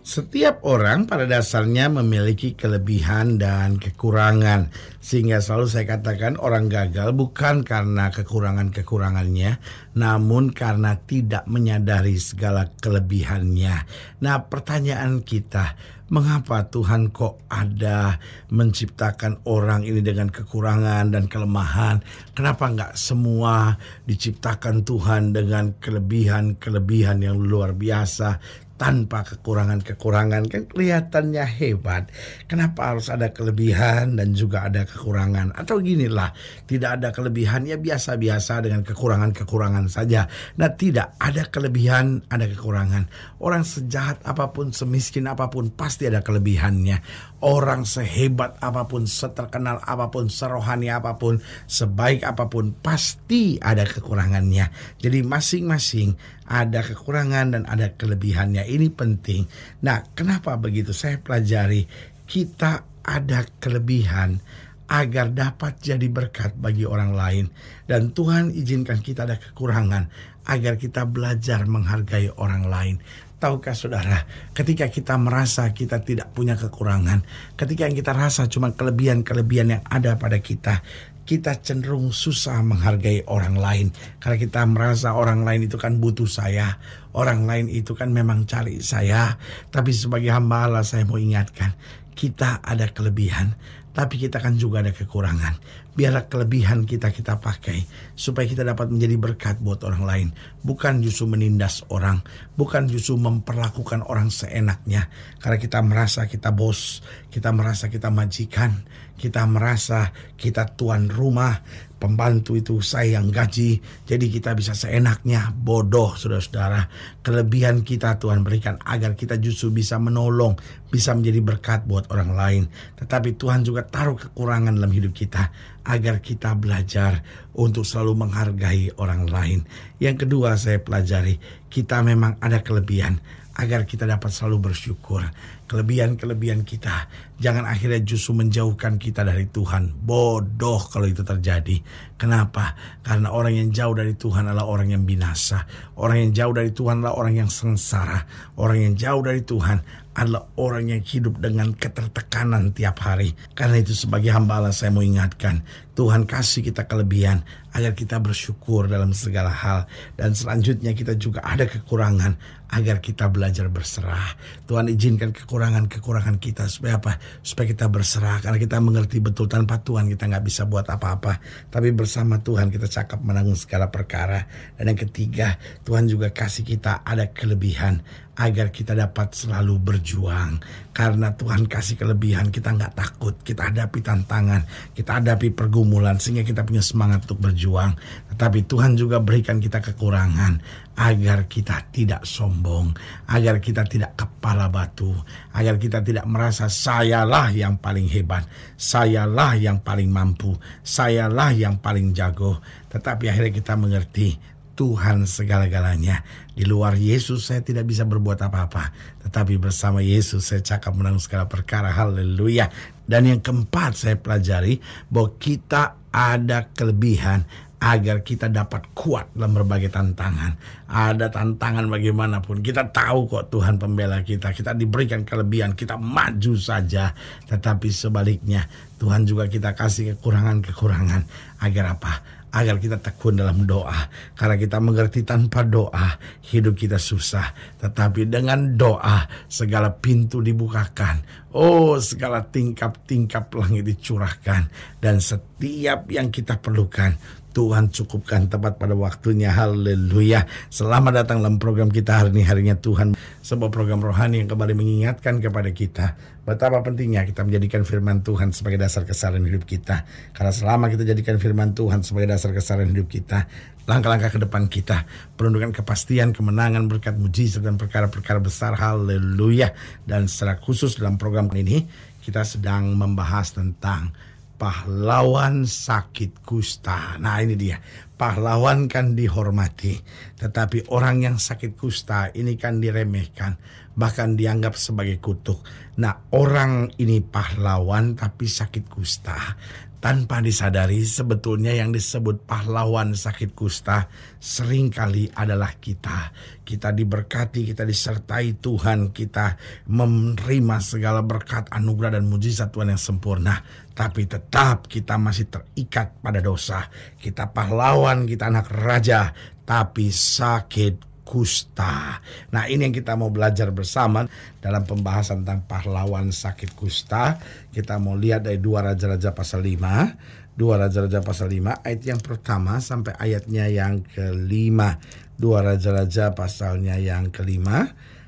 setiap orang pada dasarnya memiliki kelebihan dan kekurangan, sehingga selalu saya katakan orang gagal bukan karena kekurangan-kekurangannya, namun karena tidak menyadari segala kelebihannya. Nah, pertanyaan kita, mengapa Tuhan kok ada menciptakan orang ini dengan kekurangan dan kelemahan? Kenapa nggak semua diciptakan Tuhan dengan kelebihan-kelebihan yang luar biasa? tanpa kekurangan-kekurangan kan kelihatannya hebat. Kenapa harus ada kelebihan dan juga ada kekurangan? Atau ginilah, tidak ada kelebihan ya biasa-biasa dengan kekurangan-kekurangan saja. Nah, tidak ada kelebihan, ada kekurangan. Orang sejahat apapun, semiskin apapun pasti ada kelebihannya. Orang sehebat apapun, seterkenal apapun, serohani apapun, sebaik apapun, pasti ada kekurangannya. Jadi masing-masing ada kekurangan dan ada kelebihannya. Ini penting. Nah, kenapa begitu? Saya pelajari kita ada kelebihan agar dapat jadi berkat bagi orang lain. Dan Tuhan izinkan kita ada kekurangan agar kita belajar menghargai orang lain. Tahukah saudara, ketika kita merasa kita tidak punya kekurangan, ketika yang kita rasa cuma kelebihan-kelebihan yang ada pada kita, kita cenderung susah menghargai orang lain karena kita merasa orang lain itu kan butuh saya, orang lain itu kan memang cari saya. Tapi sebagai hamba Allah saya mau ingatkan, kita ada kelebihan, tapi kita kan juga ada kekurangan biarlah kelebihan kita kita pakai supaya kita dapat menjadi berkat buat orang lain bukan justru menindas orang bukan justru memperlakukan orang seenaknya karena kita merasa kita bos kita merasa kita majikan kita merasa kita tuan rumah pembantu itu saya yang gaji, jadi kita bisa seenaknya. Bodoh, saudara-saudara. Kelebihan kita Tuhan berikan agar kita justru bisa menolong, bisa menjadi berkat buat orang lain. Tetapi Tuhan juga taruh kekurangan dalam hidup kita agar kita belajar untuk selalu menghargai orang lain. Yang kedua saya pelajari, kita memang ada kelebihan, agar kita dapat selalu bersyukur. Kelebihan-kelebihan kita jangan akhirnya justru menjauhkan kita dari Tuhan. Bodoh kalau itu terjadi. Kenapa? Karena orang yang jauh dari Tuhan adalah orang yang binasa. Orang yang jauh dari Tuhan adalah orang yang sengsara. Orang yang jauh dari Tuhan adalah orang yang hidup dengan ketertekanan tiap hari. Karena itu sebagai hamba Allah saya mau ingatkan, Tuhan kasih kita kelebihan agar kita bersyukur dalam segala hal. Dan selanjutnya kita juga ada kekurangan agar kita belajar berserah. Tuhan izinkan kekurangan-kekurangan kita supaya apa? Supaya kita berserah karena kita mengerti betul tanpa Tuhan kita nggak bisa buat apa-apa. Tapi berserah bersama Tuhan kita cakap menanggung segala perkara. Dan yang ketiga, Tuhan juga kasih kita ada kelebihan agar kita dapat selalu berjuang. Karena Tuhan kasih kelebihan, kita nggak takut, kita hadapi tantangan, kita hadapi pergumulan, sehingga kita punya semangat untuk berjuang. Tetapi Tuhan juga berikan kita kekurangan agar kita tidak sombong, agar kita tidak kepala batu, agar kita tidak merasa sayalah yang paling hebat, sayalah yang paling mampu, sayalah yang paling jago. Tetapi akhirnya kita mengerti Tuhan segala-galanya. Di luar Yesus saya tidak bisa berbuat apa-apa. Tetapi bersama Yesus saya cakap menang segala perkara. Haleluya. Dan yang keempat saya pelajari bahwa kita ada kelebihan, agar kita dapat kuat dalam berbagai tantangan. Ada tantangan bagaimanapun, kita tahu kok Tuhan pembela kita. Kita diberikan kelebihan, kita maju saja. Tetapi sebaliknya, Tuhan juga kita kasih kekurangan-kekurangan agar apa? Agar kita tekun dalam doa, karena kita mengerti tanpa doa hidup kita susah, tetapi dengan doa segala pintu dibukakan. Oh, segala tingkap-tingkap langit dicurahkan, dan setiap yang kita perlukan Tuhan cukupkan tepat pada waktunya. Haleluya. Selamat datang dalam program kita hari ini harinya Tuhan. Sebuah program rohani yang kembali mengingatkan kepada kita betapa pentingnya kita menjadikan firman Tuhan sebagai dasar kesalahan hidup kita. Karena selama kita jadikan firman Tuhan sebagai dasar kesalahan hidup kita, langkah-langkah ke depan kita perundungan kepastian, kemenangan, berkat mujizat dan perkara-perkara besar. Haleluya. Dan secara khusus dalam program ini kita sedang membahas tentang pahlawan sakit kusta. Nah, ini dia. Pahlawan kan dihormati, tetapi orang yang sakit kusta ini kan diremehkan, bahkan dianggap sebagai kutuk. Nah, orang ini pahlawan tapi sakit kusta. Tanpa disadari, sebetulnya yang disebut pahlawan sakit kusta seringkali adalah kita. Kita diberkati, kita disertai Tuhan, kita menerima segala berkat, anugerah, dan mujizat Tuhan yang sempurna. Tapi tetap kita masih terikat pada dosa. Kita pahlawan, kita anak raja, tapi sakit kusta. Nah, ini yang kita mau belajar bersama dalam pembahasan tentang pahlawan sakit kusta. Kita mau lihat dari dua raja-raja pasal 5, dua raja-raja pasal 5 ayat yang pertama sampai ayatnya yang kelima. Dua raja-raja pasalnya yang kelima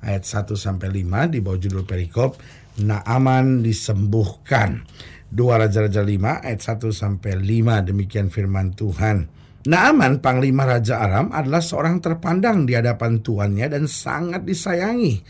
ayat 1 sampai 5 di bawah judul perikop Naaman disembuhkan. Dua raja-raja 5 ayat 1 sampai 5 demikian firman Tuhan. Naaman Panglima Raja Aram adalah seorang terpandang di hadapan tuannya dan sangat disayangi.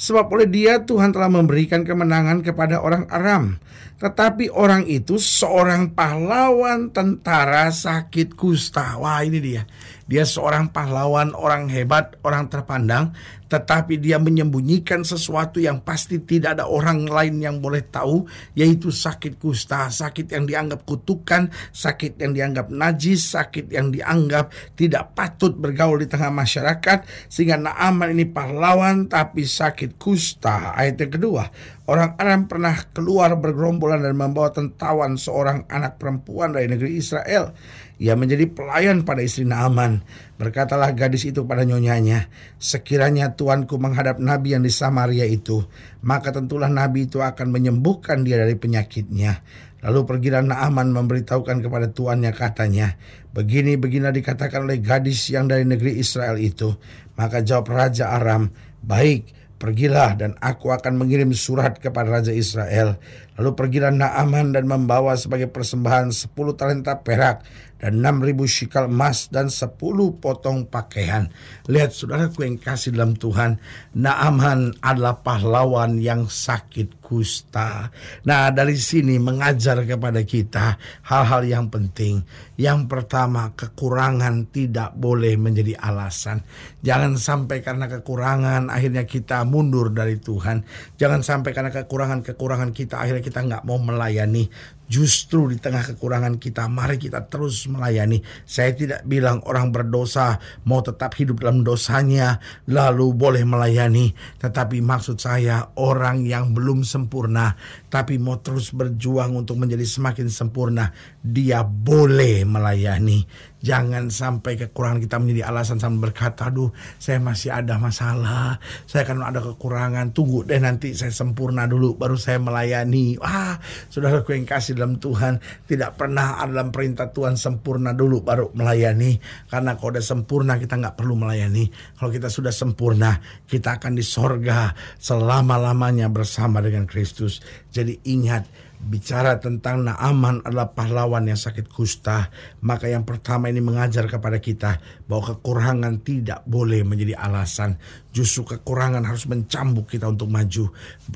Sebab oleh dia Tuhan telah memberikan kemenangan kepada orang Aram. Tetapi orang itu seorang pahlawan tentara sakit kusta. Wah ini dia. Dia seorang pahlawan, orang hebat, orang terpandang tetapi dia menyembunyikan sesuatu yang pasti tidak ada orang lain yang boleh tahu, yaitu sakit kusta, sakit yang dianggap kutukan, sakit yang dianggap najis, sakit yang dianggap tidak patut bergaul di tengah masyarakat, sehingga Naaman ini pahlawan tapi sakit kusta. Ayat yang kedua, orang Aram pernah keluar bergerombolan dan membawa tentawan seorang anak perempuan dari negeri Israel. Ia menjadi pelayan pada istri Naaman. Berkatalah gadis itu pada nyonyanya, sekiranya tuanku menghadap nabi yang di Samaria itu, maka tentulah nabi itu akan menyembuhkan dia dari penyakitnya. Lalu pergilah Naaman memberitahukan kepada tuannya katanya, begini begini dikatakan oleh gadis yang dari negeri Israel itu. Maka jawab Raja Aram, baik, Pergilah dan aku akan mengirim surat kepada Raja Israel. Lalu pergilah Naaman dan membawa sebagai persembahan sepuluh talenta perak dan 6000 shikal emas dan 10 potong pakaian. Lihat saudaraku yang kasih dalam Tuhan, Naaman adalah pahlawan yang sakit kusta. Nah, dari sini mengajar kepada kita hal-hal yang penting. Yang pertama, kekurangan tidak boleh menjadi alasan. Jangan sampai karena kekurangan akhirnya kita mundur dari Tuhan. Jangan sampai karena kekurangan-kekurangan kita akhirnya kita nggak mau melayani justru di tengah kekurangan kita mari kita terus melayani saya tidak bilang orang berdosa mau tetap hidup dalam dosanya lalu boleh melayani tetapi maksud saya orang yang belum sembuh sempurna, tapi mau terus berjuang untuk menjadi semakin sempurna, dia boleh melayani Jangan sampai kekurangan kita menjadi alasan sama berkata, aduh saya masih ada masalah, saya kan ada kekurangan, tunggu deh nanti saya sempurna dulu baru saya melayani. Wah, aku yang kasih dalam Tuhan, tidak pernah ada dalam perintah Tuhan sempurna dulu baru melayani. Karena kalau sudah sempurna kita nggak perlu melayani. Kalau kita sudah sempurna, kita akan di sorga selama-lamanya bersama dengan Kristus. Jadi ingat, bicara tentang Naaman adalah pahlawan yang sakit kusta, maka yang pertama ini mengajar kepada kita bahwa kekurangan tidak boleh menjadi alasan. Justru kekurangan harus mencambuk kita untuk maju.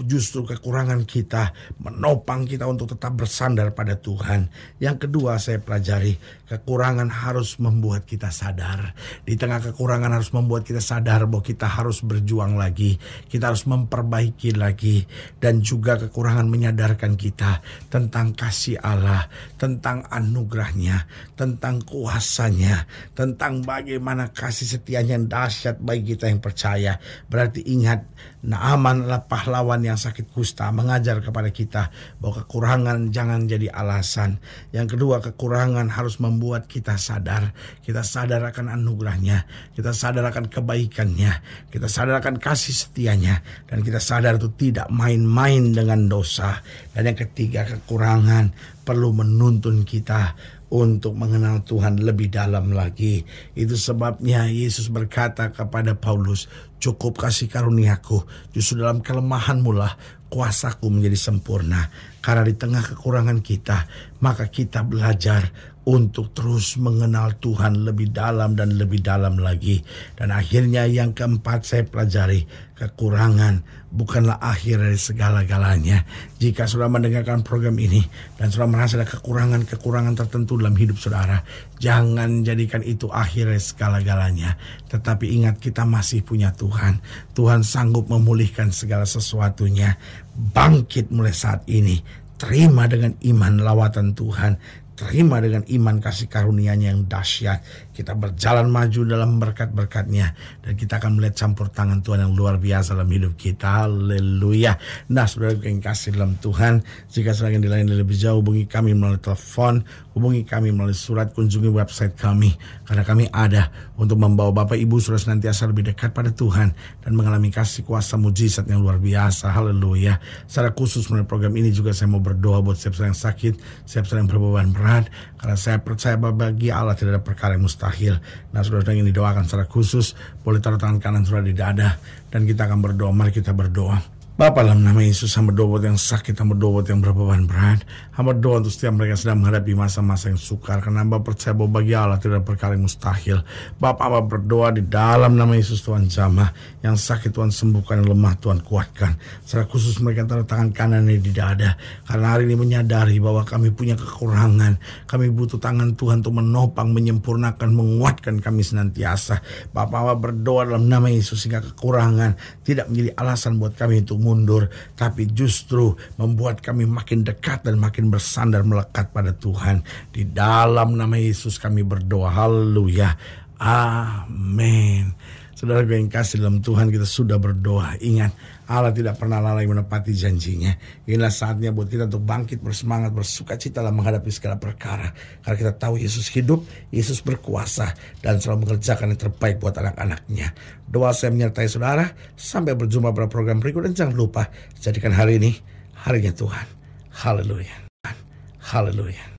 Justru kekurangan kita menopang kita untuk tetap bersandar pada Tuhan. Yang kedua saya pelajari, Kekurangan harus membuat kita sadar. Di tengah kekurangan harus membuat kita sadar bahwa kita harus berjuang lagi. Kita harus memperbaiki lagi. Dan juga kekurangan menyadarkan kita tentang kasih Allah, tentang anugerahnya, tentang kuasanya, tentang bagaimana kasih setianya yang dahsyat bagi kita yang percaya. Berarti ingat, Naaman adalah pahlawan yang sakit kusta mengajar kepada kita bahwa kekurangan jangan jadi alasan. Yang kedua, kekurangan harus membuat kita sadar. Kita sadar akan anugerahnya. Kita sadar akan kebaikannya. Kita sadar akan kasih setianya. Dan kita sadar itu tidak main-main dengan dosa. Dan yang ketiga kekurangan perlu menuntun kita untuk mengenal Tuhan lebih dalam lagi. Itu sebabnya Yesus berkata kepada Paulus, cukup kasih karuniaku, justru dalam kelemahanmu lah kuasaku menjadi sempurna. Karena di tengah kekurangan kita, maka kita belajar untuk terus mengenal Tuhan lebih dalam dan lebih dalam lagi. Dan akhirnya yang keempat saya pelajari, kekurangan bukanlah akhir dari segala-galanya. Jika sudah mendengarkan program ini dan sudah merasa ada kekurangan-kekurangan tertentu dalam hidup saudara, jangan jadikan itu akhir dari segala-galanya. Tetapi ingat kita masih punya Tuhan. Tuhan sanggup memulihkan segala sesuatunya. Bangkit mulai saat ini terima dengan iman lawatan Tuhan terima dengan iman kasih karunia-Nya yang dahsyat kita berjalan maju dalam berkat-berkatnya. Dan kita akan melihat campur tangan Tuhan yang luar biasa dalam hidup kita. Haleluya. Nah, saudara yang kasih dalam Tuhan. Jika saudara yang dilayani lebih jauh, hubungi kami melalui telepon. Hubungi kami melalui surat. Kunjungi website kami. Karena kami ada untuk membawa Bapak Ibu sudah senantiasa lebih dekat pada Tuhan. Dan mengalami kasih kuasa mujizat yang luar biasa. Haleluya. Secara khusus melalui program ini juga saya mau berdoa buat siapa yang sakit. Siapa yang berbeban berat. Karena saya percaya bahwa bagi Allah tidak ada perkara yang mustahil mustahil. Nah, saudara-saudara yang didoakan secara khusus, boleh taruh tangan kanan sudah di dada, dan kita akan berdoa. Mari kita berdoa. Bapak dalam nama Yesus hamba doa buat yang sakit, hamba doa buat yang berbeban berat. Hamba doa untuk setiap mereka yang sedang menghadapi masa-masa yang sukar. Karena hamba percaya bahwa bagi Allah tidak perkara yang mustahil. Bapak, hamba berdoa di dalam nama Yesus Tuhan jamah. Yang sakit Tuhan sembuhkan, yang lemah Tuhan kuatkan. Secara khusus mereka yang tangan kanan ini tidak ada Karena hari ini menyadari bahwa kami punya kekurangan. Kami butuh tangan Tuhan untuk menopang, menyempurnakan, menguatkan kami senantiasa. Bapak, hamba berdoa dalam nama Yesus sehingga kekurangan tidak menjadi alasan buat kami untuk mundur, tapi justru membuat kami makin dekat dan makin bersandar melekat pada Tuhan. Di dalam nama Yesus kami berdoa. Haleluya. Amin. Saudara yang kasih dalam Tuhan kita sudah berdoa. Ingat Allah tidak pernah lalai menepati janjinya. Inilah saatnya buat kita untuk bangkit bersemangat, bersuka cita dalam menghadapi segala perkara. Karena kita tahu Yesus hidup, Yesus berkuasa, dan selalu mengerjakan yang terbaik buat anak-anaknya. Doa saya menyertai saudara. Sampai berjumpa pada program berikut. Dan jangan lupa, jadikan hari ini harinya Tuhan. Haleluya. Haleluya.